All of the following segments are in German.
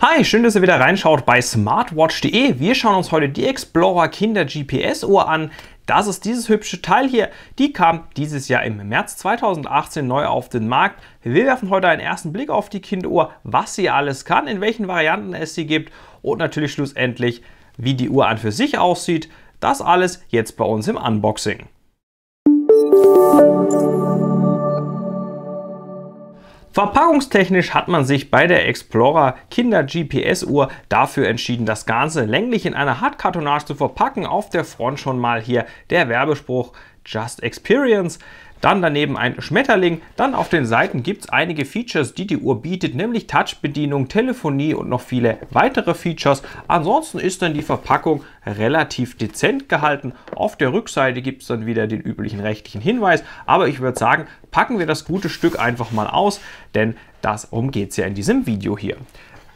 Hi, schön, dass ihr wieder reinschaut bei smartwatch.de. Wir schauen uns heute die Explorer Kinder GPS Uhr an. Das ist dieses hübsche Teil hier. Die kam dieses Jahr im März 2018 neu auf den Markt. Wir werfen heute einen ersten Blick auf die Kinderuhr, was sie alles kann, in welchen Varianten es sie gibt und natürlich schlussendlich, wie die Uhr an für sich aussieht. Das alles jetzt bei uns im Unboxing. Musik Verpackungstechnisch hat man sich bei der Explorer Kinder GPS Uhr dafür entschieden, das Ganze länglich in einer Hartkartonage zu verpacken. Auf der Front schon mal hier der Werbespruch Just Experience dann daneben ein Schmetterling. Dann auf den Seiten gibt es einige Features, die die Uhr bietet, nämlich Touchbedienung, Telefonie und noch viele weitere Features. Ansonsten ist dann die Verpackung relativ dezent gehalten. Auf der Rückseite gibt es dann wieder den üblichen rechtlichen Hinweis. Aber ich würde sagen, packen wir das gute Stück einfach mal aus, denn darum geht es ja in diesem Video hier.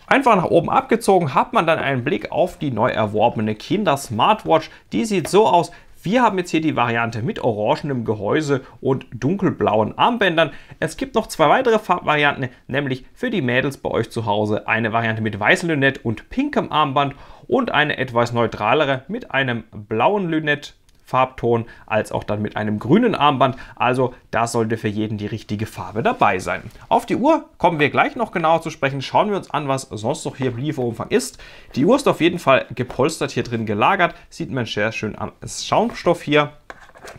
Einfach nach oben abgezogen hat man dann einen Blick auf die neu erworbene Kinder Smartwatch. Die sieht so aus, wir haben jetzt hier die Variante mit orangenem Gehäuse und dunkelblauen Armbändern. Es gibt noch zwei weitere Farbvarianten, nämlich für die Mädels bei euch zu Hause eine Variante mit weißem Lünett und pinkem Armband und eine etwas neutralere mit einem blauen Lünett Farbton als auch dann mit einem grünen Armband. Also da sollte für jeden die richtige Farbe dabei sein. Auf die Uhr kommen wir gleich noch genauer zu sprechen. Schauen wir uns an, was sonst noch hier im Lieferumfang ist. Die Uhr ist auf jeden Fall gepolstert hier drin gelagert. Sieht man sehr schön am Schaumstoff hier.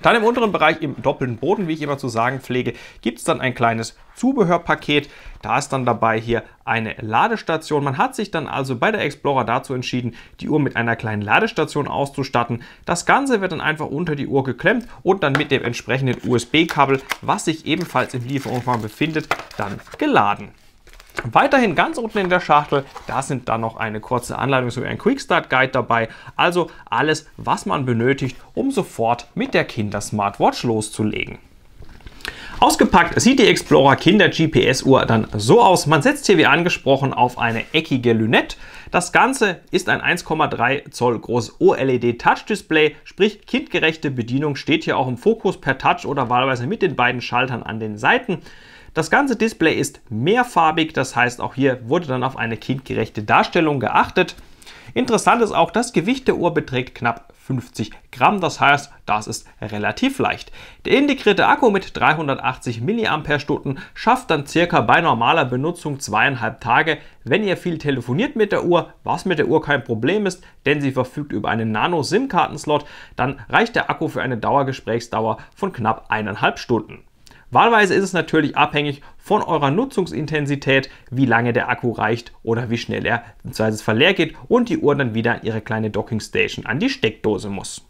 Dann im unteren Bereich im doppelten Boden, wie ich immer zu sagen pflege, gibt es dann ein kleines Zubehörpaket. Da ist dann dabei hier eine Ladestation. Man hat sich dann also bei der Explorer dazu entschieden, die Uhr mit einer kleinen Ladestation auszustatten. Das Ganze wird dann einfach unter die Uhr geklemmt und dann mit dem entsprechenden USB-Kabel, was sich ebenfalls im Lieferumfang befindet, dann geladen. Weiterhin ganz unten in der Schachtel, da sind dann noch eine kurze Anleitung sowie ein Quick Start Guide dabei. Also alles, was man benötigt, um sofort mit der Kinder Smartwatch loszulegen. Ausgepackt sieht die Explorer Kinder GPS Uhr dann so aus. Man setzt hier wie angesprochen auf eine eckige Lünette. Das Ganze ist ein 1,3 Zoll großes OLED Touch Display, sprich kindgerechte Bedienung steht hier auch im Fokus per Touch oder wahlweise mit den beiden Schaltern an den Seiten. Das ganze Display ist mehrfarbig, das heißt auch hier wurde dann auf eine kindgerechte Darstellung geachtet. Interessant ist auch, das Gewicht der Uhr beträgt knapp 50 Gramm, das heißt, das ist relativ leicht. Der integrierte Akku mit 380 mAh schafft dann circa bei normaler Benutzung zweieinhalb Tage, wenn ihr viel telefoniert mit der Uhr, was mit der Uhr kein Problem ist, denn sie verfügt über einen Nano-SIM-Kartenslot, dann reicht der Akku für eine Dauergesprächsdauer von knapp eineinhalb Stunden. Wahlweise ist es natürlich abhängig von eurer Nutzungsintensität, wie lange der Akku reicht oder wie schnell er im Zweifelsfall leer geht und die Uhr dann wieder an ihre kleine Dockingstation an die Steckdose muss.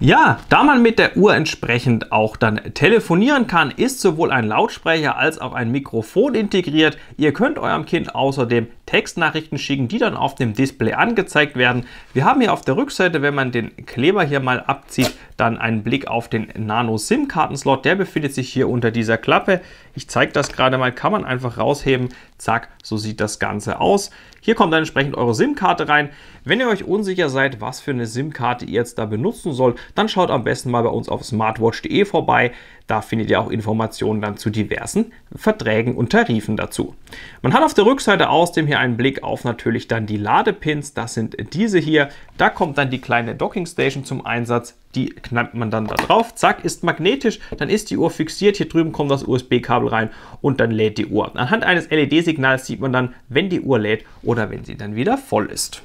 Ja, da man mit der Uhr entsprechend auch dann telefonieren kann, ist sowohl ein Lautsprecher als auch ein Mikrofon integriert. Ihr könnt eurem Kind außerdem Textnachrichten schicken, die dann auf dem Display angezeigt werden. Wir haben hier auf der Rückseite, wenn man den Kleber hier mal abzieht, dann einen Blick auf den Nano-SIM-Kartenslot. Der befindet sich hier unter dieser Klappe. Ich zeige das gerade mal, kann man einfach rausheben. Zack, so sieht das Ganze aus. Hier kommt dann entsprechend eure SIM-Karte rein. Wenn ihr euch unsicher seid, was für eine SIM-Karte ihr jetzt da benutzen sollt, dann schaut am besten mal bei uns auf smartwatch.de vorbei. Da findet ihr auch Informationen dann zu diversen Verträgen und Tarifen dazu. Man hat auf der Rückseite außerdem hier einen Blick auf natürlich dann die Ladepins. Das sind diese hier. Da kommt dann die kleine Dockingstation zum Einsatz. Die knallt man dann da drauf. Zack, ist magnetisch. Dann ist die Uhr fixiert. Hier drüben kommt das USB-Kabel rein und dann lädt die Uhr. Anhand eines LED-Signals sieht man dann, wenn die Uhr lädt oder wenn sie dann wieder voll ist.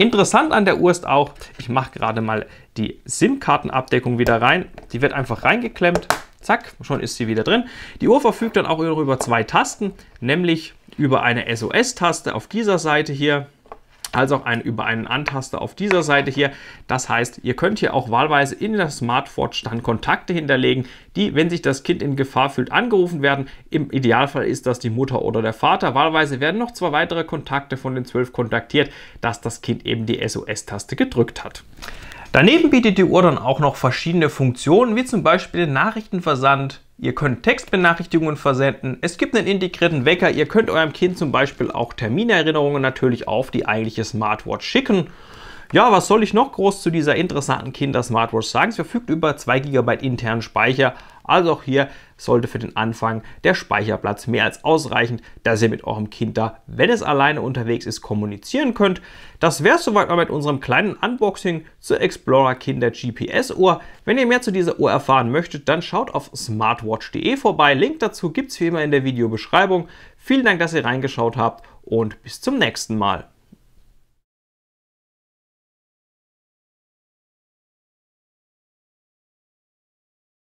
Interessant an der Uhr ist auch, ich mache gerade mal die SIM-Kartenabdeckung wieder rein. Die wird einfach reingeklemmt. Zack, schon ist sie wieder drin. Die Uhr verfügt dann auch über zwei Tasten, nämlich über eine SOS-Taste auf dieser Seite hier als auch ein, über einen Antaster auf dieser Seite hier. Das heißt, ihr könnt hier auch wahlweise in der Smartwatch dann Kontakte hinterlegen, die, wenn sich das Kind in Gefahr fühlt, angerufen werden. Im Idealfall ist das die Mutter oder der Vater. Wahlweise werden noch zwei weitere Kontakte von den zwölf kontaktiert, dass das Kind eben die SOS-Taste gedrückt hat. Daneben bietet die Uhr dann auch noch verschiedene Funktionen, wie zum Beispiel den Nachrichtenversand, Ihr könnt Textbenachrichtigungen versenden. Es gibt einen integrierten Wecker. Ihr könnt eurem Kind zum Beispiel auch Terminerinnerungen natürlich auf die eigentliche Smartwatch schicken. Ja, was soll ich noch groß zu dieser interessanten Kinder-Smartwatch sagen? Es verfügt über 2 GB internen Speicher, also auch hier sollte für den Anfang der Speicherplatz mehr als ausreichen, dass ihr mit eurem Kind da, wenn es alleine unterwegs ist, kommunizieren könnt. Das wäre es soweit mal mit unserem kleinen Unboxing zur Explorer Kinder GPS Uhr. Wenn ihr mehr zu dieser Uhr erfahren möchtet, dann schaut auf smartwatch.de vorbei. Link dazu gibt es wie immer in der Videobeschreibung. Vielen Dank, dass ihr reingeschaut habt und bis zum nächsten Mal.